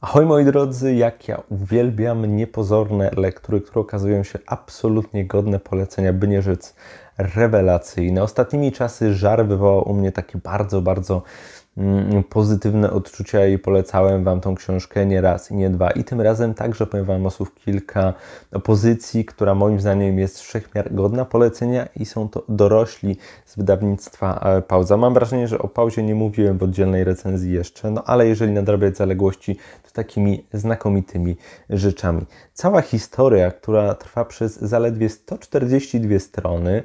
Ahoj moi drodzy, jak ja uwielbiam niepozorne lektury, które okazują się absolutnie godne polecenia, by nie rzec rewelacyjne. Ostatnimi czasy żar wywołał u mnie taki bardzo, bardzo Mm, pozytywne odczucia i polecałem Wam tą książkę nie raz i nie dwa. I tym razem także powiem Wam o słów kilka pozycji, która moim zdaniem jest wszechmiar godna polecenia i są to dorośli z wydawnictwa e, Pauza. Mam wrażenie, że o Pauzie nie mówiłem w oddzielnej recenzji jeszcze, no ale jeżeli nadrabiać zaległości, to takimi znakomitymi rzeczami cała historia, która trwa przez zaledwie 142 strony,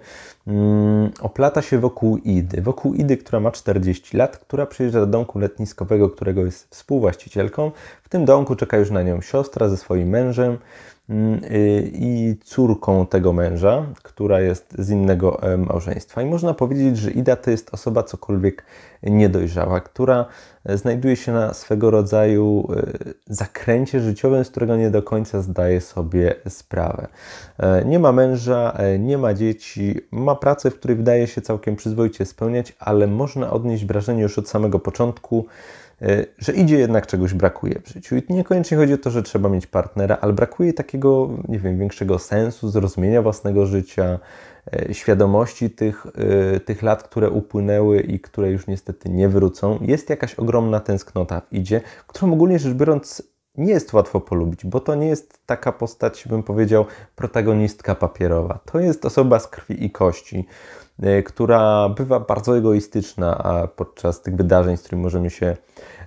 mm, oplata się wokół Idy. Wokół Idy, która ma 40 lat, która przyjeżdża do domku letniskowego, którego jest współwłaścicielką. W tym domku czeka już na nią siostra ze swoim mężem. Mm, y, i córką tego męża, która jest z innego e, małżeństwa. I można powiedzieć, że Ida to jest osoba cokolwiek niedojrzała, która e, znajduje się na swego rodzaju e, zakręcie życiowym, z którego nie do końca zdaje sobie sprawę. Nie ma męża, nie ma dzieci, ma pracę, w której wydaje się całkiem przyzwoicie spełniać, ale można odnieść wrażenie już od samego początku, E, że idzie jednak czegoś brakuje w życiu. I niekoniecznie chodzi o to, że trzeba mieć partnera, ale brakuje takiego, nie wiem, większego sensu, zrozumienia własnego życia, e, świadomości tych, e, tych lat, które upłynęły i które już niestety nie wrócą. Jest jakaś ogromna tęsknota w idzie, którą ogólnie rzecz biorąc nie jest łatwo polubić, bo to nie jest taka postać, bym powiedział, protagonistka papierowa. To jest osoba z krwi i kości, e, która bywa bardzo egoistyczna a podczas tych wydarzeń, z którymi możemy się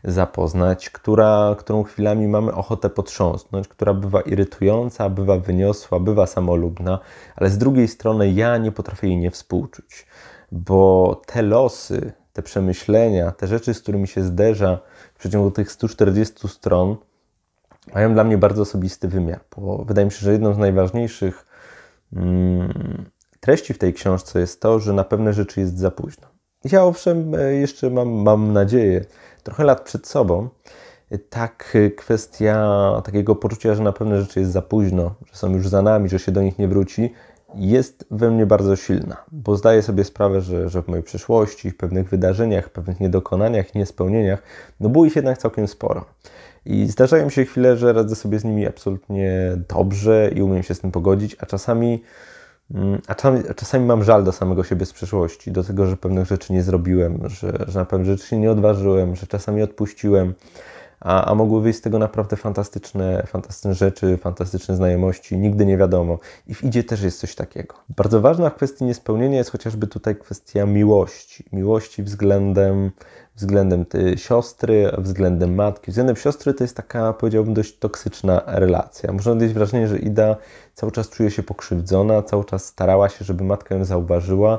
zapoznać, która, którą chwilami mamy ochotę potrząsnąć, która bywa irytująca, bywa wyniosła, bywa samolubna, ale z drugiej strony ja nie potrafię jej nie współczuć, bo te losy, te przemyślenia, te rzeczy, z którymi się zderza w przeciągu tych 140 stron, mają dla mnie bardzo osobisty wymiar, bo wydaje mi się, że jedną z najważniejszych mm, treści w tej książce jest to, że na pewne rzeczy jest za późno. Ja owszem, e, jeszcze mam, mam nadzieję, trochę lat przed sobą, e, tak e, kwestia takiego poczucia, że na pewne rzeczy jest za późno, że są już za nami, że się do nich nie wróci, jest we mnie bardzo silna, bo zdaję sobie sprawę, że, że w mojej przeszłości, w pewnych wydarzeniach, w pewnych niedokonaniach, niespełnieniach, no było ich jednak całkiem sporo. I zdarzają się chwile, że radzę sobie z nimi absolutnie dobrze i umiem się z tym pogodzić, a czasami, mm, a czasami, mam żal do samego siebie z przeszłości, do tego, że pewnych rzeczy nie zrobiłem, że, że na pewne rzeczy się nie odważyłem, że czasami odpuściłem, a, a mogły wyjść z tego naprawdę fantastyczne, fantastyczne rzeczy, fantastyczne znajomości, nigdy nie wiadomo. I w idzie też jest coś takiego. Bardzo ważna w kwestii niespełnienia jest chociażby tutaj kwestia miłości. Miłości względem względem y, siostry, względem matki. Względem siostry to jest taka, powiedziałbym, dość toksyczna relacja. Można odnieść wrażenie, że Ida cały czas czuje się pokrzywdzona, cały czas starała się, żeby matka ją zauważyła,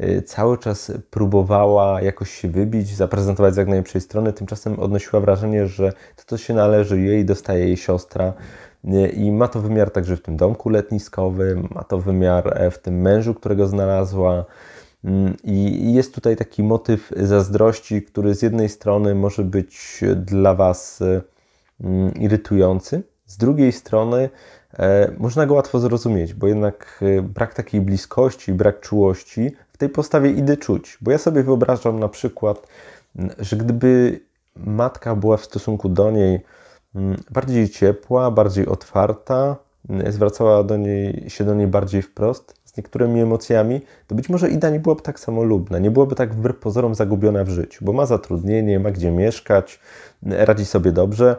y, cały czas próbowała jakoś się wybić, zaprezentować z jak najlepszej strony, tymczasem odnosiła wrażenie, że to, co się należy jej, dostaje jej siostra. Y, I ma to wymiar także w tym domku letniskowym, ma to wymiar e, w tym mężu, którego znalazła, Mm, I jest tutaj taki motyw zazdrości, który z jednej strony może być dla Was e, mm, irytujący, z drugiej strony e, można go łatwo zrozumieć, bo jednak e, brak takiej bliskości, brak czułości w tej postawie idę czuć. Bo ja sobie wyobrażam na przykład, mm, że gdyby matka była w stosunku do niej bardziej ciepła, bardziej otwarta, zwracała do niej, się do niej bardziej wprost, niektórymi emocjami, to być może Ida nie byłaby tak samolubna, nie byłaby tak wbrew pozorom zagubiona w życiu, bo ma zatrudnienie, ma gdzie mieszkać, e, radzi sobie dobrze.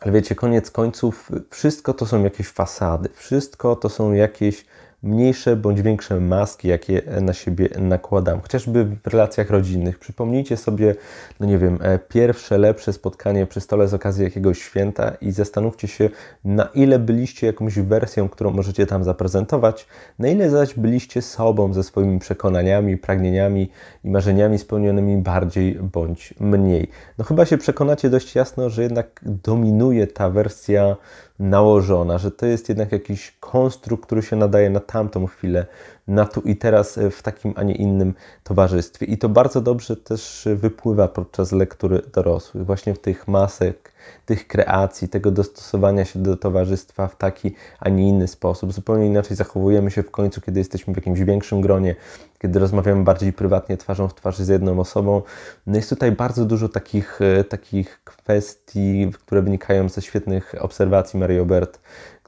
Ale wiecie, koniec końców, wszystko to są jakieś fasady, wszystko to są jakieś mniejsze bądź większe maski, jakie na siebie nakładam, chociażby w relacjach rodzinnych. Przypomnijcie sobie, no nie wiem, e, pierwsze lepsze spotkanie przy stole z okazji jakiegoś święta i zastanówcie się, na ile byliście jakąś wersją, którą możecie tam zaprezentować, na ile zaś byliście sobą ze swoimi przekonaniami, pragnieniami i marzeniami spełnionymi bardziej bądź mniej. No chyba się przekonacie dość jasno, że jednak dominuje ta wersja nałożona, że to jest jednak jakiś konstrukt, który się nadaje na tamtą chwilę, na tu i teraz e, w takim, a nie innym towarzystwie. I to bardzo dobrze też e, wypływa podczas lektury dorosłych, właśnie w tych masek, tych kreacji, tego dostosowania się do towarzystwa w taki, a nie inny sposób. Zupełnie inaczej zachowujemy się w końcu, kiedy jesteśmy w jakimś większym gronie, kiedy rozmawiamy bardziej prywatnie twarzą w twarz z jedną osobą. No jest tutaj bardzo dużo takich, e, takich kwestii, które wynikają ze świetnych obserwacji Marii Obert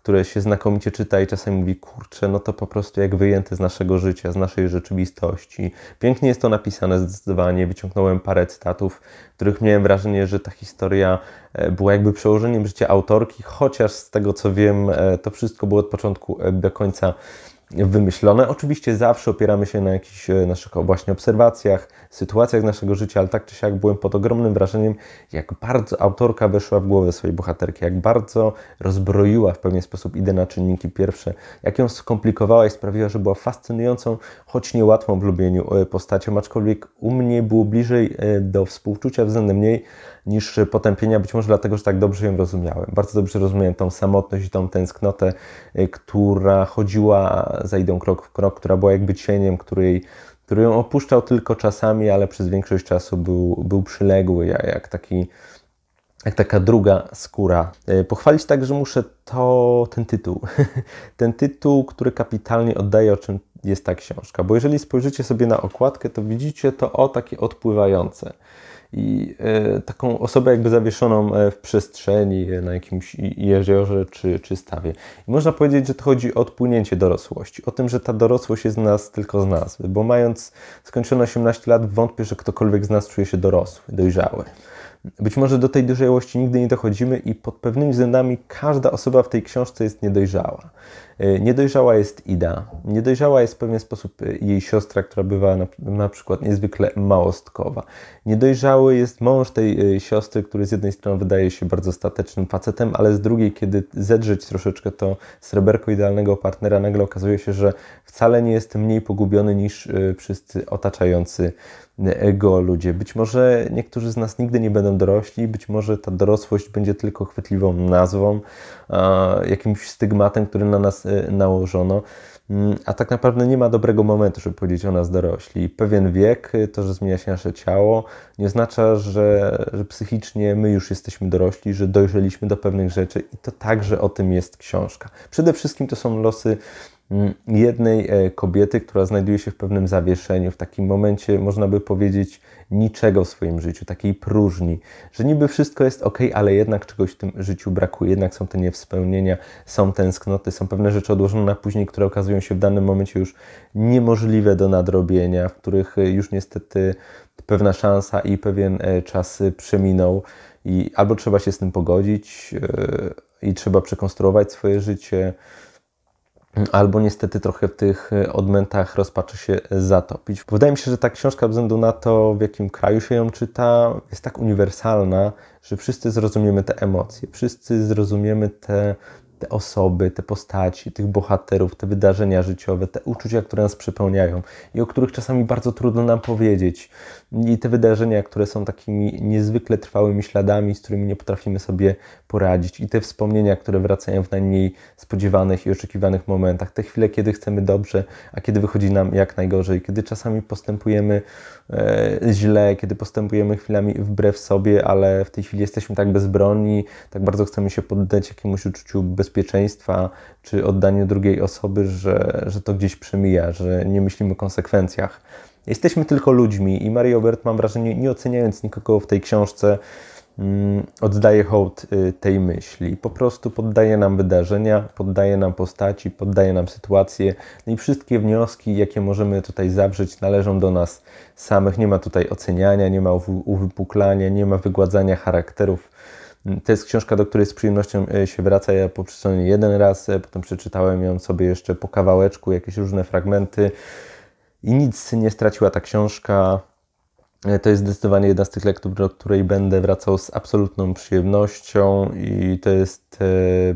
które się znakomicie czyta i czasami mówi, kurczę, no to po prostu jak wyjęte z naszego życia, z naszej rzeczywistości. Pięknie jest to napisane zdecydowanie. Wyciągnąłem parę cytatów, których miałem wrażenie, że ta historia e, była jakby przełożeniem życia autorki, chociaż z tego co wiem, e, to wszystko było od początku e, do końca wymyślone. Oczywiście zawsze opieramy się na jakichś e, naszych właśnie obserwacjach, sytuacjach naszego życia, ale tak czy siak byłem pod ogromnym wrażeniem, jak bardzo autorka weszła w głowę swojej bohaterki, jak bardzo rozbroiła w pewien sposób ideę na czynniki pierwsze, jak ją skomplikowała i sprawiła, że była fascynującą, choć niełatwą w lubieniu e, postacią, aczkolwiek u mnie było bliżej e, do współczucia względem niej niż potępienia, być może dlatego, że tak dobrze ją rozumiałem. Bardzo dobrze rozumiałem tą samotność i tą tęsknotę, która chodziła zajdą krok w krok, która była jakby cieniem, której, który ją opuszczał tylko czasami, ale przez większość czasu był, był przyległy, jak taki jak taka druga skóra. E, pochwalić także muszę to, ten tytuł. ten tytuł, który kapitalnie oddaje, o czym jest ta książka. Bo jeżeli spojrzycie sobie na okładkę, to widzicie to o takie odpływające i e, taką osobę jakby zawieszoną e, w przestrzeni e, na jakimś jeziorze czy, czy stawie. I można powiedzieć, że to chodzi o odpłynięcie dorosłości, o tym, że ta dorosłość jest z nas tylko z nazwy, bo mając skończone 18 lat wątpię, że ktokolwiek z nas czuje się dorosły, dojrzały. Być może do tej dojrzałości nigdy nie dochodzimy i pod pewnymi względami każda osoba w tej książce jest niedojrzała. E, niedojrzała jest Ida, niedojrzała jest w pewien sposób e, jej siostra, która bywa na, na przykład niezwykle małostkowa. Niedojrzały jest mąż tej e, siostry, który z jednej strony wydaje się bardzo statecznym facetem, ale z drugiej, kiedy zedrzeć troszeczkę to sreberko idealnego partnera, nagle okazuje się, że wcale nie jest mniej pogubiony niż wszyscy otaczający ego ludzie. Być może niektórzy z nas nigdy nie będą dorośli, być może ta dorosłość będzie tylko chwytliwą nazwą, jakimś stygmatem, który na nas e, nałożono. Mm, a tak naprawdę nie ma dobrego momentu, żeby powiedzieć o nas dorośli. Pewien wiek, to, że zmienia się nasze ciało, nie oznacza, że, że psychicznie my już jesteśmy dorośli, że dojrzeliśmy do pewnych rzeczy i to także o tym jest książka. Przede wszystkim to są losy jednej e, kobiety, która znajduje się w pewnym zawieszeniu, w takim momencie, można by powiedzieć, niczego w swoim życiu, takiej próżni, że niby wszystko jest ok, ale jednak czegoś w tym życiu brakuje, jednak są te niewspełnienia, są tęsknoty, są pewne rzeczy odłożone na później, które okazują się w danym momencie już niemożliwe do nadrobienia, w których e, już niestety pewna szansa i pewien e, czas przeminął. I albo trzeba się z tym pogodzić i trzeba przekonstruować swoje życie, albo niestety trochę w tych e, odmętach rozpaczy się zatopić. Wydaje mi się, że ta książka, bez względu na to, w jakim kraju się ją czyta, jest tak uniwersalna, że wszyscy zrozumiemy te emocje, wszyscy zrozumiemy te te osoby, te postaci, tych bohaterów, te wydarzenia życiowe, te uczucia, które nas przepełniają i o których czasami bardzo trudno nam powiedzieć. I te wydarzenia, które są takimi niezwykle trwałymi śladami, z którymi nie potrafimy sobie poradzić. I te wspomnienia, które wracają w najmniej spodziewanych i oczekiwanych momentach. Te chwile, kiedy chcemy dobrze, a kiedy wychodzi nam jak najgorzej. Kiedy czasami postępujemy e, źle, kiedy postępujemy chwilami wbrew sobie, ale w tej chwili jesteśmy tak bezbronni, tak bardzo chcemy się poddać jakiemuś uczuciu bezpieczeństwa, bezpieczeństwa, czy oddanie drugiej osoby, że, że to gdzieś przemija, że nie myślimy o konsekwencjach. Jesteśmy tylko ludźmi i Mario Bert, mam wrażenie, nie oceniając nikogo w tej książce, mm, oddaje hołd y, tej myśli. Po prostu poddaje nam wydarzenia, poddaje nam postaci, poddaje nam sytuacje no i wszystkie wnioski, jakie możemy tutaj zawrzeć, należą do nas samych. Nie ma tutaj oceniania, nie ma uwypuklania, nie ma wygładzania charakterów. To jest książka, do której z przyjemnością e, się wraca. Ja poprzeczytałem jeden raz, e, potem przeczytałem ją sobie jeszcze po kawałeczku, jakieś różne fragmenty i nic nie straciła ta książka. To jest zdecydowanie jedna z tych lektur, do której będę wracał z absolutną przyjemnością i to jest e,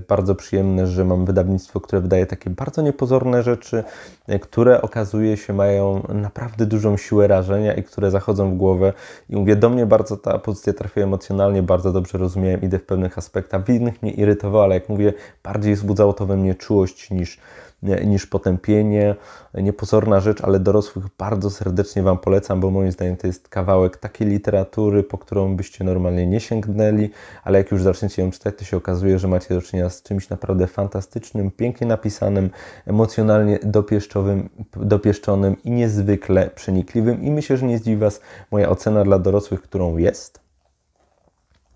bardzo przyjemne, że mam wydawnictwo, które wydaje takie bardzo niepozorne rzeczy, e, które okazuje się mają naprawdę dużą siłę rażenia i które zachodzą w głowę. I mówię, do mnie bardzo ta pozycja trafiła emocjonalnie, bardzo dobrze rozumiałem, idę w pewnych aspektach, w innych mnie irytowała, ale jak mówię, bardziej wzbudzało to we mnie czułość niż niż potępienie. Niepozorna rzecz, ale dorosłych bardzo serdecznie Wam polecam, bo moim zdaniem to jest kawałek takiej literatury, po którą byście normalnie nie sięgnęli, ale jak już zaczniecie ją czytać, to się okazuje, że macie do czynienia z czymś naprawdę fantastycznym, pięknie napisanym, emocjonalnie dopieszczonym i niezwykle przenikliwym. I myślę, że nie zdziwi Was moja ocena dla dorosłych, którą jest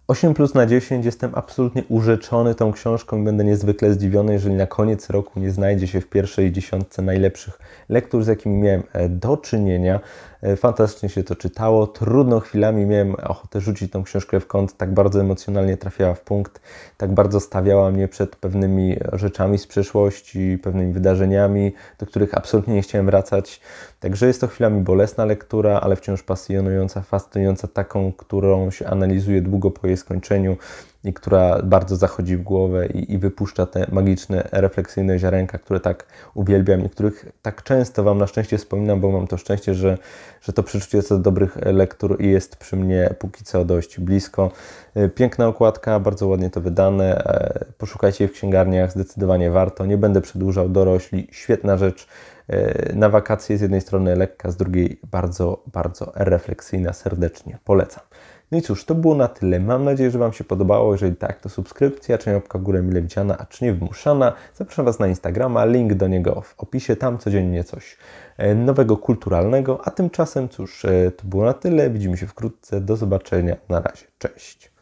8 plus na 10 jestem absolutnie urzeczony tą książką i będę niezwykle zdziwiony, jeżeli na koniec roku nie znajdzie się w pierwszej dziesiątce najlepszych lektur, z jakimi miałem e, do czynienia. E, fantastycznie się to czytało. Trudno chwilami miałem ochotę rzucić tą książkę w kąt. Tak bardzo emocjonalnie trafiała w punkt, tak bardzo stawiała mnie przed pewnymi rzeczami z przeszłości, pewnymi wydarzeniami, do których absolutnie nie chciałem wracać. Także jest to chwilami bolesna lektura, ale wciąż pasjonująca, fascynująca, taką, którą się analizuje długo po jej skończeniu i która bardzo zachodzi w głowę i, i wypuszcza te magiczne, refleksyjne ziarenka, które tak uwielbiam i których tak często Wam na szczęście wspominam, bo mam to szczęście, że, że to przeczucie co do dobrych lektur jest przy mnie póki co dość blisko. E, piękna okładka, bardzo ładnie to wydane. E, poszukajcie jej w księgarniach, zdecydowanie warto. Nie będę przedłużał, dorośli, świetna rzecz e, na wakacje. Z jednej strony lekka, z drugiej bardzo, bardzo refleksyjna. Serdecznie polecam. No i cóż, to było na tyle. Mam nadzieję, że Wam się podobało. Jeżeli tak, to subskrypcja, czy łapka górę mile widziana, a czy nie wymuszana. Zapraszam Was na Instagrama, link do niego w opisie, tam codziennie coś e, nowego, kulturalnego. A tymczasem, cóż, e, to było na tyle. Widzimy się wkrótce. Do zobaczenia. Na razie. Cześć.